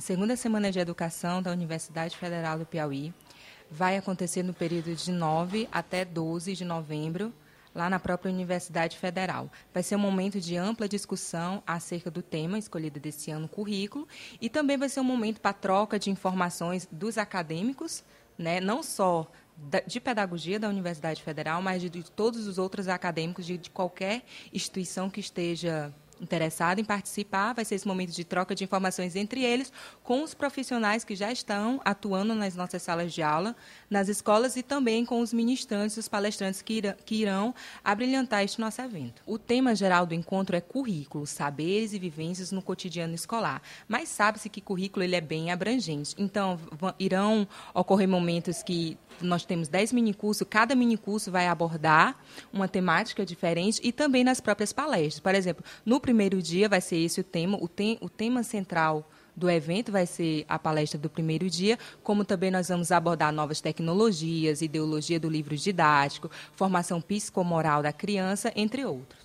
A segunda semana de educação da Universidade Federal do Piauí vai acontecer no período de 9 até 12 de novembro, lá na própria Universidade Federal. Vai ser um momento de ampla discussão acerca do tema escolhido desse ano, currículo, e também vai ser um momento para troca de informações dos acadêmicos, né, não só de pedagogia da Universidade Federal, mas de, de todos os outros acadêmicos de, de qualquer instituição que esteja interessado em participar. Vai ser esse momento de troca de informações entre eles com os profissionais que já estão atuando nas nossas salas de aula, nas escolas e também com os ministrantes, os palestrantes que, irão, que irão abrilhantar este nosso evento. O tema geral do encontro é currículo, saberes e vivências no cotidiano escolar. Mas sabe-se que currículo ele é bem abrangente. Então, irão ocorrer momentos que nós temos 10 minicursos, cada minicurso vai abordar uma temática diferente e também nas próprias palestras. Por exemplo, no primeiro dia vai ser esse o tema, o, tem, o tema central do evento vai ser a palestra do primeiro dia, como também nós vamos abordar novas tecnologias, ideologia do livro didático, formação psicomoral da criança, entre outros.